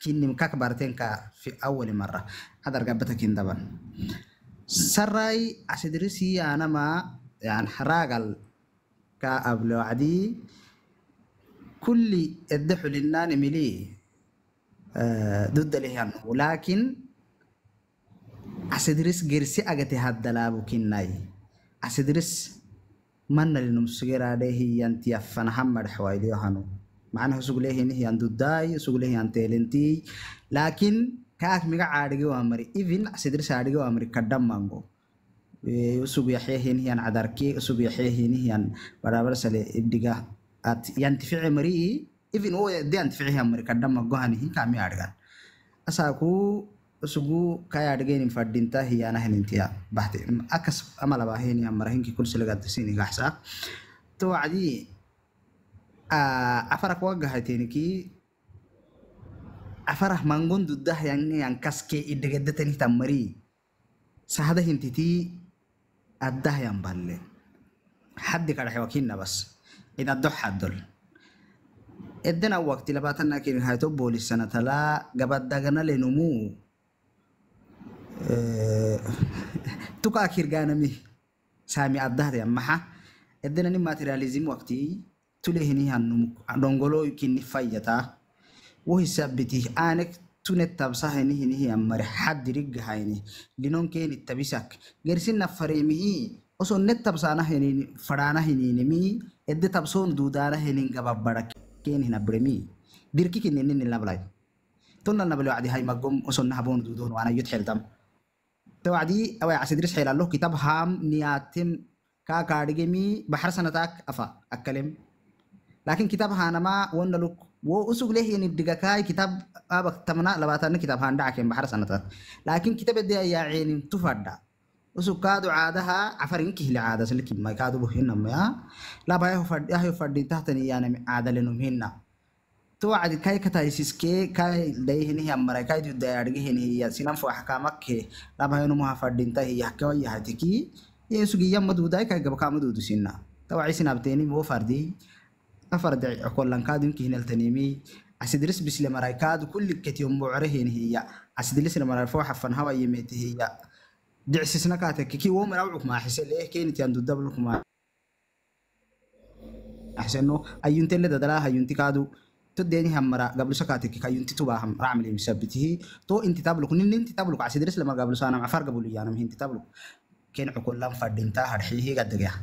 kinnim kaka bartenka fi awali mara adargabata kindaban sarai asidirisi anama yan haragal ka ablocdi kuli edde xulinnan imili eh, dudalihan walakin asidiris gersi agate haddalaabu kinnai asidiris manalinum sugeraade hiyantiyafanhamad xawaydiyohanu macnaha sugulehn andudaay suguleh antelentiy laakiin kaak miga caadhige waa mari even sidir saadhige waa mari kadhamango usug yaxyahinihian cadarki usug yaxyahinihian barabar sale ibdiga at yantifice marii even de antificihian mari kadhama gohanihin kaami aadhigan asaaku usugu kayaadhigenin fadhinta hiyaanahinintiya baxte akas amalabahinihan marahinki kulsilagadasinigaxsaa to wacdii Ah, afarah kuwagahatenikii afarah mangon duddah yang yang kaske iddegeddeteni tammari sahada hintitii addah yang balle haddi kadhaxewakinna bas idaddo haddol edden awwakti labaatanakin hayto boolisana talaa gabaddaganale numuu eh, tuka akirgaanami saami addahde ammaha waktii tule hini hanum dongolo kini fayyata wo hisabiti anek tunet tabsa hini hini ammar hadrig hayni linon keni tabisak gersin nafaremihi oso net tabsana hini fadana hini mi edde tabson dudana hini gababarak keni hina bremi dirki kini ni lablay tonna nablo adi hay magum oso nahabon dudon wana yuthildam توعدي أو عسى درس حيل الله كتاب هام نياتم كا كارجمي بحر سنتك أفا أتكلم laakiin kitaab haa namaa wanna luk wo usug lehiyani digakaai kitaab abak tamna labaatana kitaab haan dhacaken bahar sanadkan laakiin kitaab ede ayaaceenin tufadha usug kaadu caadaha cafarin kihli caadas likimai kaadu buhinamaya lab ahyo fadhintahtan iyaanami caadalenumhina towacdi kai kataisiskee kai dayihinihi amare kai dudayargihinihi sinan fo axkaamakke lab hayonumuha fadhintahi yahkawayahati ki yesugi yamaduudai kai gabakaamaduudu sinna tawaci sinabteeni wo fardii afar daqiiqo kollankaadunkii hinaltanimey asidilis bisle maraykaadu kulli katiyo mbucraheen heeya asidilisna mararfooxa gablusa kaate ayunti tubaaham racmali to inti tabluk nin tabluk asidilis lama afar gabuluyaanam hinti tabluk keen cukullan fadhintaa hadxiihiga